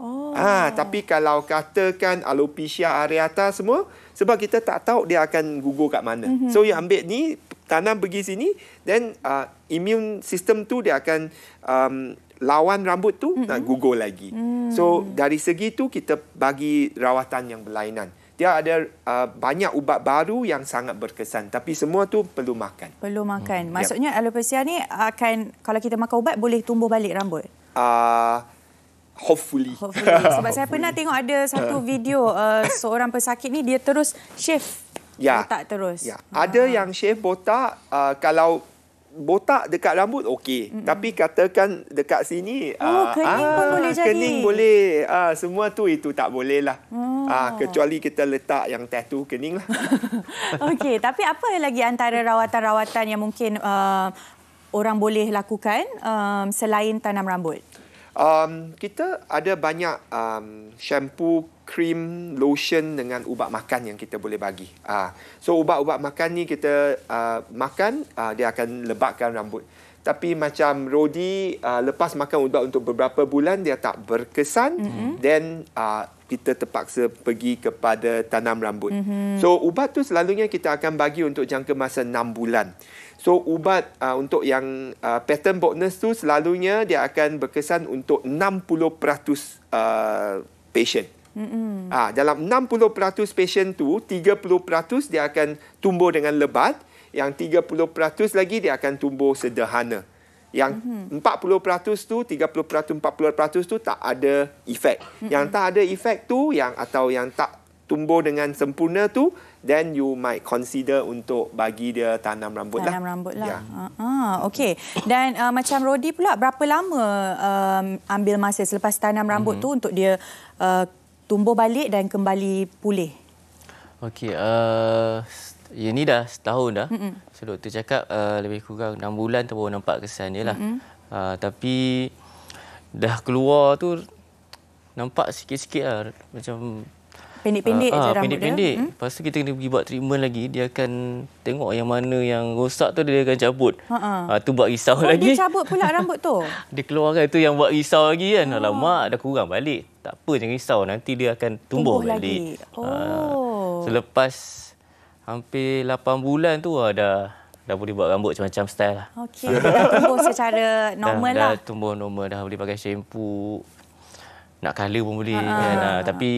Oh. Ah, tapi kalau katakan alopecia areata semua, sebab kita tak tahu dia akan gugur kat mana. Mm-hmm. So, you ambil ni, tanam pergi sini, then uh, immune system tu dia akan um, lawan rambut tu mm-hmm. nak gugur lagi. Mm. So dari segi tu kita bagi rawatan yang berlainan. Dia ada uh, banyak ubat baru yang sangat berkesan tapi semua tu perlu makan. Perlu makan. Mm. Maksudnya yep. alopecia ni akan kalau kita makan ubat boleh tumbuh balik rambut. Ah uh, Hopefully. Hopefully. Sebab Hopefully. saya pernah tengok ada satu video uh, seorang pesakit ni dia terus shave yeah. botak terus. Yeah. Ada ah. yang shave botak uh, kalau botak dekat rambut okey mm-hmm. tapi katakan dekat sini oh, aa, ah, kening aa, ah, pun aa, boleh ah, jadi kening boleh aa, semua tu itu tak boleh lah oh. aa, kecuali kita letak yang tattoo kening lah okey tapi apa lagi antara rawatan-rawatan yang mungkin uh, orang boleh lakukan um, selain tanam rambut um, kita ada banyak um, shampoo, cream, lotion dengan ubat makan yang kita boleh bagi. Uh, so ubat-ubat makan ni kita uh, makan uh, dia akan lebatkan rambut. Tapi macam Rodi uh, lepas makan ubat untuk beberapa bulan dia tak berkesan, mm-hmm. then uh, kita terpaksa pergi kepada tanam rambut. Mm-hmm. So ubat tu selalunya kita akan bagi untuk jangka masa 6 bulan. So ubat uh, untuk yang uh, pattern baldness tu selalunya dia akan berkesan untuk 60% uh, patient. Mm-hmm. Ah dalam 60% patient tu 30% dia akan tumbuh dengan lebat, yang 30% lagi dia akan tumbuh sederhana. Yang mm-hmm. 40% tu 30% 40% tu tak ada efek. Mm-hmm. Yang tak ada efek tu yang atau yang tak tumbuh dengan sempurna tu then you might consider untuk bagi dia tanam rambut tanam lah. Tanam rambut lah. Yeah. Ya. Uh, ah, okay. Dan uh, macam Rodi pula, berapa lama uh, ambil masa selepas tanam rambut mm -hmm. tu untuk dia uh, tumbuh balik dan kembali pulih? Okay, Uh, ini dah setahun dah. Mm -hmm. So, doktor cakap uh, lebih kurang 6 bulan tu baru nampak kesan dia lah. Mm -hmm. uh, tapi dah keluar tu nampak sikit-sikit lah. Macam Pendek-pendek uh, je ah, rambut pendek-pendek. dia. Hmm? Lepas tu kita kena pergi buat treatment lagi. Dia akan tengok yang mana yang rosak tu dia akan cabut. Ha uh, tu buat risau oh, lagi. Dia cabut pula rambut tu? dia keluarkan tu yang buat risau lagi kan. Oh. Alamak dah kurang balik. Tak apa jangan risau. Nanti dia akan tumbuh, tumbuh balik. Oh. Selepas hampir 8 bulan tu uh, dah dah boleh buat rambut macam-macam style lah. Okey, dah tumbuh secara normal dah, lah. Dah tumbuh normal, dah boleh pakai shampoo, nak kala pun boleh ha, kan. Ha, tapi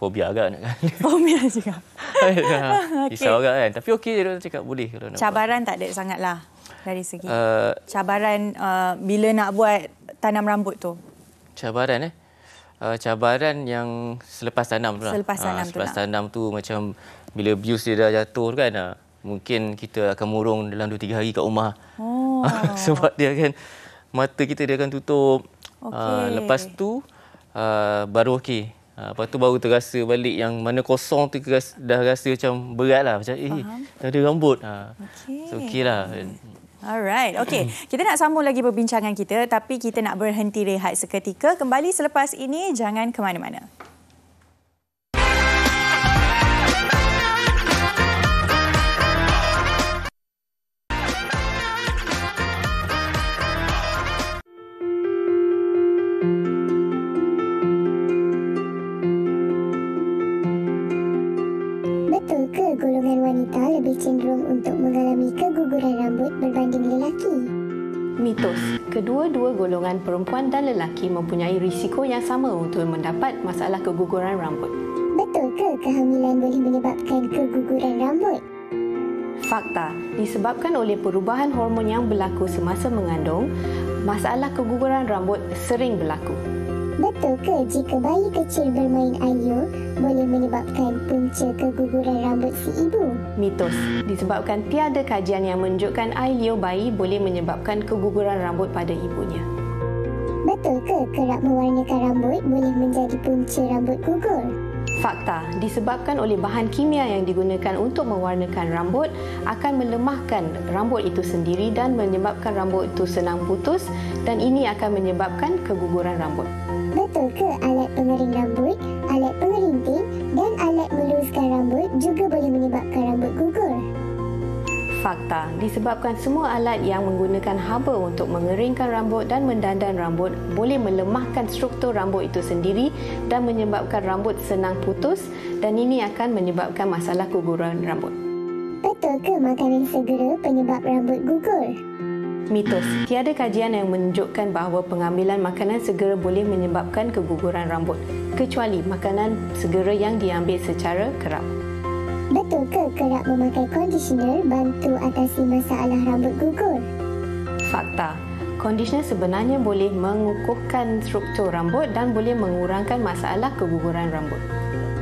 fobia agak nak kala. Fobia juga. Ya. Risau okay. agak kan. Tapi okey je dia cakap boleh. Kalau nak Cabaran buat. tak ada lah dari segi. Uh, Cabaran uh, bila nak buat tanam rambut tu. Cabaran eh. Uh, cabaran yang selepas tanam tu lah. Selepas tanam, ha, tanam selepas tu Selepas tanam tu macam bila bius dia dah jatuh kan. Ha, mungkin kita akan murung dalam 2-3 hari kat rumah. Oh. Sebab dia kan mata kita dia akan tutup. Okay. Ha, lepas tu uh, baru okey. Uh, lepas tu baru terasa balik yang mana kosong tu keras, dah rasa macam berat lah. Macam eh, tak ada rambut. Uh, ah, okay. So okey lah. Alright, okay. Hmm. Kita nak sambung lagi perbincangan kita tapi kita nak berhenti rehat seketika. Kembali selepas ini, jangan ke mana-mana. golongan perempuan dan lelaki mempunyai risiko yang sama untuk mendapat masalah keguguran rambut. Betul ke kehamilan boleh menyebabkan keguguran rambut? Fakta, disebabkan oleh perubahan hormon yang berlaku semasa mengandung, masalah keguguran rambut sering berlaku. Betul ke jika bayi kecil bermain ayu boleh menyebabkan punca keguguran rambut si ibu? Mitos. Disebabkan tiada kajian yang menunjukkan ayu bayi boleh menyebabkan keguguran rambut pada ibunya ke kerap mewarnakan rambut boleh menjadi punca rambut gugur? Fakta, disebabkan oleh bahan kimia yang digunakan untuk mewarnakan rambut akan melemahkan rambut itu sendiri dan menyebabkan rambut itu senang putus dan ini akan menyebabkan keguguran rambut. Betul ke alat pengering rambut patah disebabkan semua alat yang menggunakan haba untuk mengeringkan rambut dan mendandan rambut boleh melemahkan struktur rambut itu sendiri dan menyebabkan rambut senang putus dan ini akan menyebabkan masalah keguguran rambut. Betul ke makanan segera penyebab rambut gugur? Mitos. Tiada kajian yang menunjukkan bahawa pengambilan makanan segera boleh menyebabkan keguguran rambut kecuali makanan segera yang diambil secara kerap. Betul ke kerap memakai conditioner bantu atasi masalah rambut gugur? Fakta. Conditioner sebenarnya boleh mengukuhkan struktur rambut dan boleh mengurangkan masalah keguguran rambut.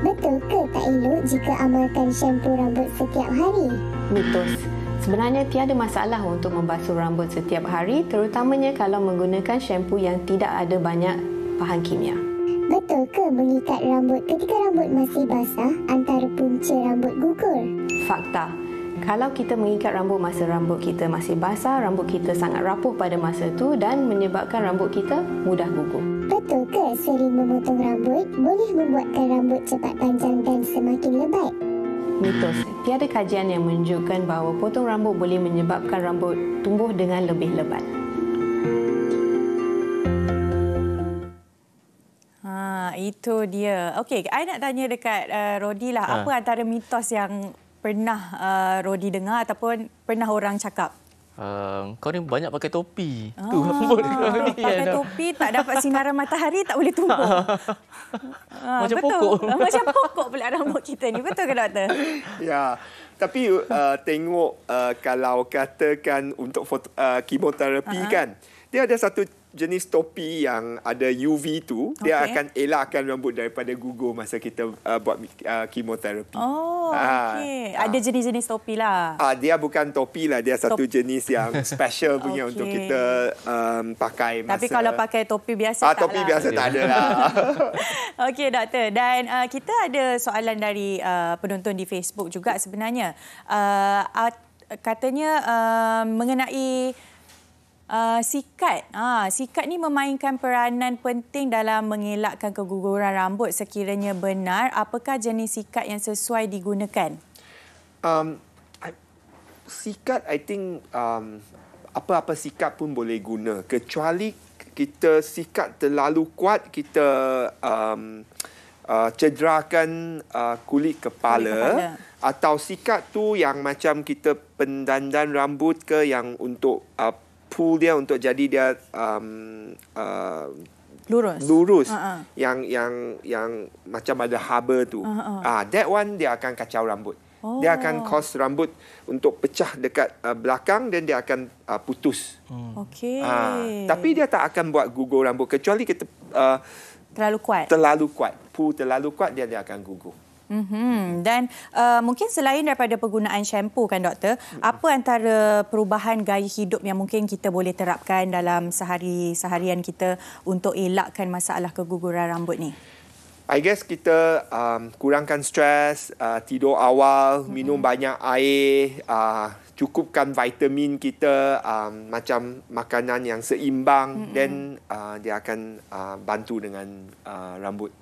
Betul ke tak elok jika amalkan shampoo rambut setiap hari? Mitos. Sebenarnya tiada masalah untuk membasuh rambut setiap hari terutamanya kalau menggunakan shampoo yang tidak ada banyak bahan kimia. Betul ke mengikat rambut ketika rambut masih basah antara punca rambut gugur? Fakta. Kalau kita mengikat rambut masa rambut kita masih basah, rambut kita sangat rapuh pada masa itu dan menyebabkan rambut kita mudah gugur. Betul ke sering memotong rambut boleh membuatkan rambut cepat panjang dan semakin lebat? Mitos. Tiada kajian yang menunjukkan bahawa potong rambut boleh menyebabkan rambut tumbuh dengan lebih lebat. Ah, itu dia. Okey, saya nak tanya dekat uh, Rodi lah. Ha. Apa antara mitos yang pernah uh, Rodi dengar ataupun pernah orang cakap? Uh, kau ni banyak pakai topi. Ah, tu apa ni? Pakai topi tak dapat sinaran matahari tak boleh tumbuh. Uh, Macam betul. pokok. Macam pokok pula rambut kita ni. Betul ke doktor? Ya. Tapi uh, tengok uh, kalau katakan untuk foto, uh, kemoterapi uh-huh. kan. Dia ada satu jenis topi yang ada UV tu okay. dia akan elakkan rambut daripada gugur masa kita uh, buat uh, kemoterapi. Oh, ah, okey. Ah. Ada jenis-jenis topi lah. Ah, dia bukan topi lah, dia satu topi. jenis yang special punya okay. untuk kita um, pakai masa. Tapi kalau pakai topi biasa ah, tak. Ah, topi lah. biasa tak ada lah. okey, doktor. Dan uh, kita ada soalan dari uh, penonton di Facebook juga sebenarnya. Uh, katanya uh, mengenai Uh, sikat. Ah, sikat ni memainkan peranan penting dalam mengelakkan keguguran rambut sekiranya benar. Apakah jenis sikat yang sesuai digunakan? Um, I, sikat, I think um, apa-apa sikat pun boleh guna. Kecuali kita sikat terlalu kuat, kita um, uh, cederakan uh, kulit kepala. Kulit kepala. Atau sikat tu yang macam kita pendandan rambut ke yang untuk uh, pull dia untuk jadi dia um, uh, lurus lurus uh-uh. yang yang yang macam ada haba tu ha, ah uh-uh. uh, that one dia akan kacau rambut oh. dia akan cause rambut untuk pecah dekat uh, belakang dan dia akan uh, putus hmm. okey uh, tapi dia tak akan buat gugur rambut kecuali kita uh, terlalu kuat terlalu kuat pull terlalu kuat dia dia akan gugur Mm-hmm. Dan uh, mungkin selain daripada penggunaan shampoo kan doktor, mm-hmm. apa antara perubahan gaya hidup yang mungkin kita boleh terapkan dalam sehari-seharian kita untuk elakkan masalah keguguran rambut ni? I guess kita um, kurangkan stres, uh, tidur awal, mm-hmm. minum banyak air, uh, cukupkan vitamin kita um, macam makanan yang seimbang mm-hmm. then uh, dia akan uh, bantu dengan uh, rambut.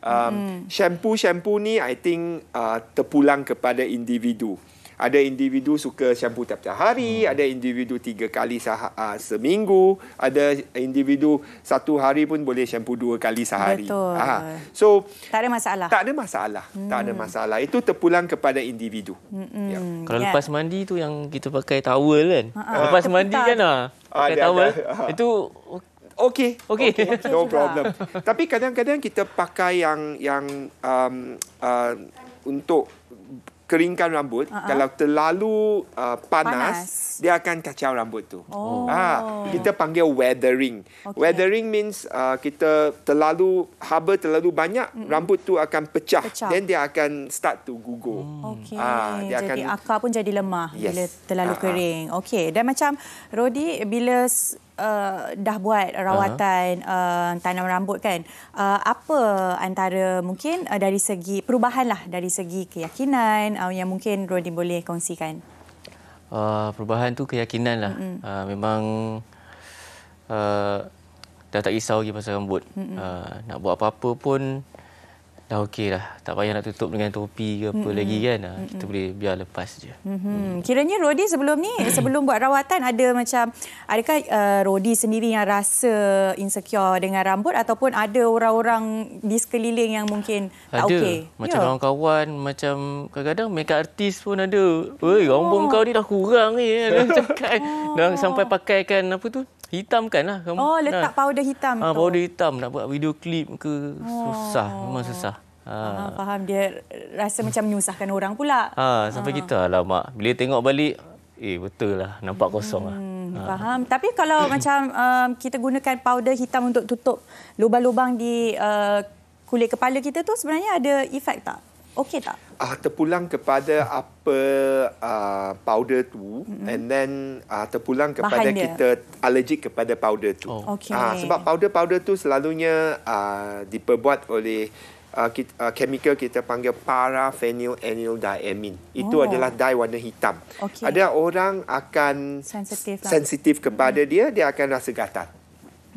Um, hmm. Shampoo-shampoo ni I think uh, terpulang kepada individu. Ada individu suka shampoo tiap-tiap hari, hmm. ada individu tiga kali uh, seminggu, ada individu satu hari pun boleh shampoo dua kali sehari. Betul. Aha. So tak ada masalah. Tak ada masalah. Hmm. Tak ada hmm. masalah. Itu terpulang kepada individu. Hmm. Yeah. Kalau ya. lepas mandi tu yang kita pakai towel kan. Uh-huh. Lepas mandi kan ah. pakai dia towel. Ada, Itu Okay, okay. okay. No problem. Tapi kadang-kadang kita pakai yang yang um, uh, untuk keringkan rambut. Uh-huh. Kalau terlalu uh, panas, panas, dia akan kacau rambut tu. Oh. Ah, kita panggil weathering. Okay. Weathering means uh, kita terlalu haba terlalu banyak mm-hmm. rambut tu akan pecah. Dan dia akan start to gugur. Oh. Okay. Ah, ha, jadi akan... akar pun jadi lemah yes. bila terlalu uh-huh. kering. Okay. Dan macam Rodi bila uh, dah buat rawatan uh-huh. uh, tanam rambut kan uh, apa antara mungkin uh, dari segi perubahan lah dari segi keyakinan uh, yang mungkin Rodin boleh kongsikan uh, perubahan tu keyakinan lah uh, memang uh, dah tak risau lagi pasal rambut uh, nak buat apa-apa pun dah okey dah. Tak payah nak tutup dengan topi ke apa mm-hmm. lagi kan. Mm-hmm. Kita boleh biar lepas je. Mm-hmm. Mm. Kiranya Rodi sebelum ni, sebelum buat rawatan ada macam, adakah uh, Rodi sendiri yang rasa insecure dengan rambut ataupun ada orang-orang di sekeliling yang mungkin ada. tak okey? Macam yeah. kawan-kawan, macam kadang-kadang mereka artis pun ada. Weh, oh. rambut kau ni dah kurang ni. Eh. cakap. Kan. Oh. sampai pakai kan, apa tu? hitam kan? lah. Oh, letak nah. powder hitam ha, Powder hitam nak buat video klip ke. Oh. Susah, oh. memang susah. Ha. Ah, faham, dia rasa macam menyusahkan orang pula. Ha, sampai ha. kita lah, Mak. Bila tengok balik, eh betul lah, nampak hmm, kosong lah. Hmm, ha. faham. Tapi kalau macam um, kita gunakan powder hitam untuk tutup lubang-lubang di uh, kulit kepala kita tu sebenarnya ada efek tak? Okey tak? Ah terpulang kepada apa uh, powder tu mm-hmm. and then uh, terpulang kepada kita allergic kepada powder tu. Oh. Okay. Uh, sebab powder-powder tu selalunya uh, diperbuat oleh Uh, kita, uh, chemical kita panggil diamine Itu oh. adalah dye warna hitam. Okay. Ada orang akan sensitif, lah. sensitif lah. kepada hmm. dia, dia akan rasa gatal.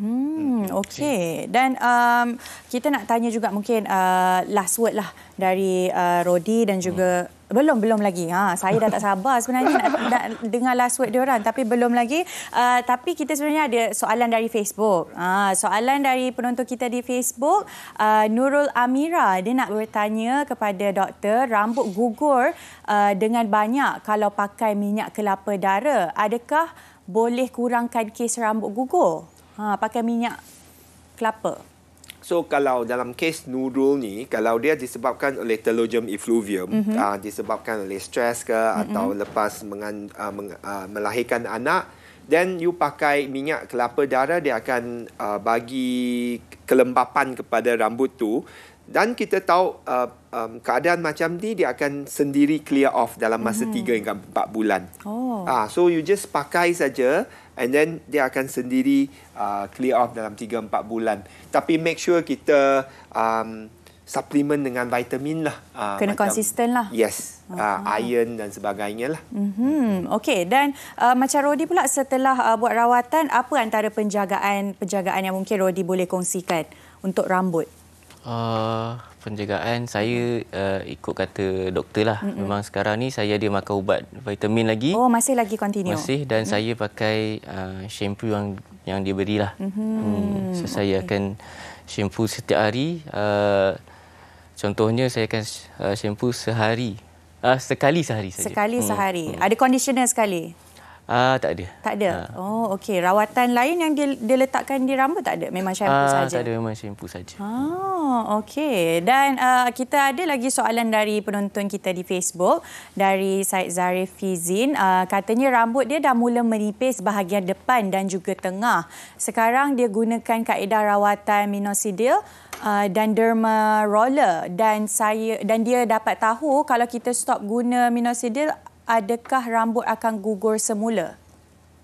Hmm, hmm okey. Dan um, kita nak tanya juga mungkin uh, last word lah dari uh, Rodi dan juga hmm. Belum, belum lagi. Ha, saya dah tak sabar sebenarnya nak, nak dengar last word diorang. Tapi belum lagi. Uh, tapi kita sebenarnya ada soalan dari Facebook. Uh, soalan dari penonton kita di Facebook. Uh, Nurul Amira, dia nak bertanya kepada doktor. Rambut gugur uh, dengan banyak kalau pakai minyak kelapa dara. Adakah boleh kurangkan kes rambut gugur? Ha, pakai minyak kelapa. So kalau dalam kes noodle ni, kalau dia disebabkan oleh telogium effluvium, mm-hmm. uh, disebabkan oleh stres ke mm-hmm. atau lepas mengan, uh, meng, uh, melahirkan anak, then you pakai minyak kelapa darah dia akan uh, bagi kelembapan kepada rambut tu. Dan kita tahu uh, um, keadaan macam ni dia akan sendiri clear off dalam masa mm-hmm. 3 hingga 4 bulan. Oh. Uh, so you just pakai saja and then dia akan sendiri uh, clear off dalam 3-4 bulan. Tapi make sure kita um, supplement dengan vitamin lah. Uh, Kena macam, konsisten lah. Yes. Uh, iron dan sebagainya lah. Mm-hmm. Okay. Dan uh, macam Rodi pula setelah uh, buat rawatan, apa antara penjagaan penjagaan yang mungkin Rodi boleh kongsikan untuk rambut? Uh, penjagaan saya uh, ikut kata doktor lah. Mm-mm. Memang sekarang ni saya ada makan ubat vitamin lagi. Oh masih lagi continue. Masih dan mm-hmm. saya pakai uh, shampoo yang yang dia berilah. Mm-hmm. Hmm. So okay. saya akan shampoo setiap hari. Uh, contohnya saya akan shampoo sehari. Uh, sekali sehari saja. Sekali hmm. sehari. Hmm. Ada conditioner sekali. Ah uh, tak ada. Tak ada. Uh. Oh okey. Rawatan lain yang dia, dia letakkan di rambut tak ada. Memang syampu uh, ah, saja. Tak ada memang syampu saja. Oh okey. Dan uh, kita ada lagi soalan dari penonton kita di Facebook dari Said Zarif Fizin. Uh, katanya rambut dia dah mula menipis bahagian depan dan juga tengah. Sekarang dia gunakan kaedah rawatan minoxidil Uh, dan derma roller dan saya dan dia dapat tahu kalau kita stop guna minoxidil adakah rambut akan gugur semula?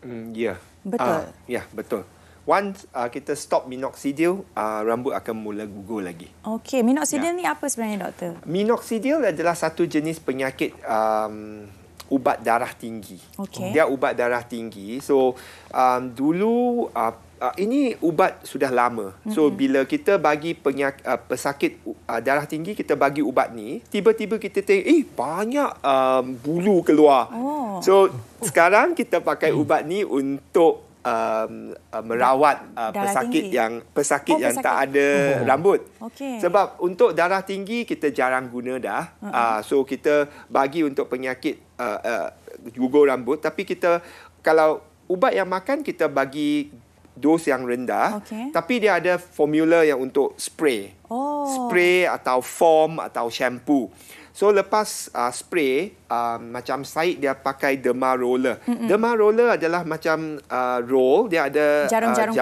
Mm, ya. Yeah. Betul? Uh, ya, yeah, betul. Once uh, kita stop minoxidil, uh, rambut akan mula gugur lagi. Okey, minoxidil yeah. ni apa sebenarnya, Doktor? Minoxidil adalah satu jenis penyakit um, ubat darah tinggi. Okay. Dia ubat darah tinggi. So, um, dulu... Uh, uh, ini ubat sudah lama. So mm-hmm. bila kita bagi penyak, uh, pesakit uh, darah tinggi kita bagi ubat ni, tiba-tiba kita tengok eh banyak um, bulu keluar. Oh. So sekarang kita pakai ubat ni untuk um, uh, merawat uh, pesakit yang pesakit oh, yang pesakit. tak ada oh. rambut. Okay. Sebab untuk darah tinggi kita jarang guna dah. Uh, so kita bagi untuk penyakit uh, uh, gugur rambut tapi kita kalau ubat yang makan kita bagi dos yang rendah okay. tapi dia ada formula yang untuk spray. Oh. Spray atau foam atau shampoo. So lepas uh, spray uh, macam Said dia pakai derma roller. Mm-mm. Derma roller adalah macam uh, roll dia ada uh, jarum-jarum,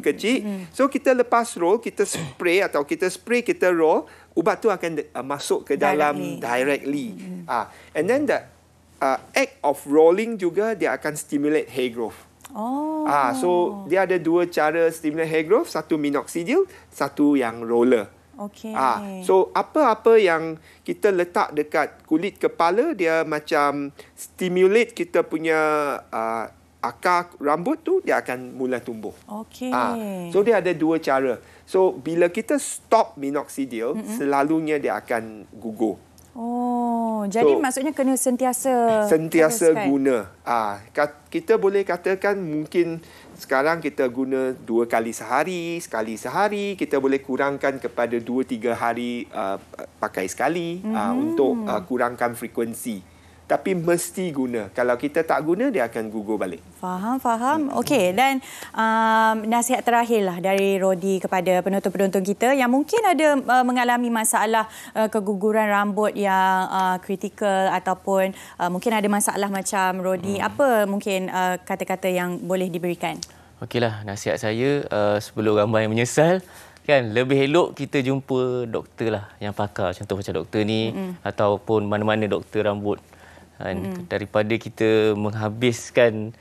uh, kecil. kan? kecil. Mm. So kita lepas roll kita spray atau kita spray kita roll ubat tu akan uh, masuk ke dalam directly. Ah mm. uh, and then the uh, act of rolling juga dia akan stimulate hair growth. Oh. Ah, so dia ada dua cara stimulate hair growth, satu minoxidil, satu yang roller. Okay. Ah, so apa-apa yang kita letak dekat kulit kepala dia macam stimulate kita punya uh, akar rambut tu dia akan mula tumbuh. Okay. Ah, so dia ada dua cara. So bila kita stop minoxidil, mm-hmm. selalunya dia akan gugur. Oh, jadi maksudnya kena sentiasa sentiasa kena guna. Ah, ha, kita boleh katakan mungkin sekarang kita guna dua kali sehari, sekali sehari kita boleh kurangkan kepada dua tiga hari uh, pakai sekali mm-hmm. uh, untuk uh, kurangkan frekuensi tapi mesti guna. Kalau kita tak guna, dia akan gugur balik. Faham, faham. Okey, dan um, nasihat terakhirlah dari Rodi kepada penonton-penonton kita yang mungkin ada uh, mengalami masalah uh, keguguran rambut yang kritikal uh, ataupun uh, mungkin ada masalah macam Rodi. Hmm. Apa mungkin uh, kata-kata yang boleh diberikan? Okeylah, nasihat saya uh, sebelum ramai yang menyesal, kan lebih elok kita jumpa doktor lah yang pakar contoh macam doktor ni mm. ataupun mana-mana doktor rambut kan hmm. daripada kita menghabiskan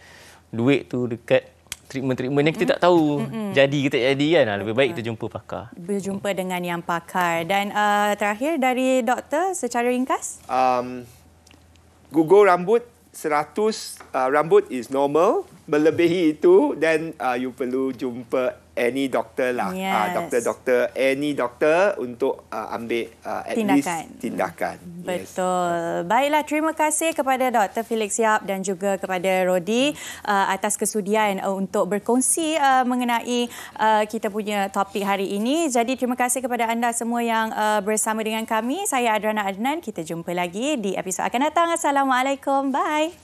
duit tu dekat treatment-treatment yang kita hmm. tak tahu Mm-mm. jadi ke tak jadi kan lebih baik kita jumpa pakar berjumpa dengan yang pakar dan uh, terakhir dari doktor secara ringkas um gugur rambut 100 uh, rambut is normal melebihi itu dan uh, you perlu jumpa any doctor lah, ah, yes. uh, doctor doctor, any doctor untuk uh, ambil uh, at tindakan. least tindakan. Betul. Yes. Baiklah, terima kasih kepada Dr. Felix Yap dan juga kepada Rodi uh, atas kesudian uh, untuk berkongsi uh, mengenai uh, kita punya topik hari ini. Jadi terima kasih kepada anda semua yang uh, bersama dengan kami. Saya Adriana Adnan. Kita jumpa lagi di episod akan datang. Assalamualaikum. Bye.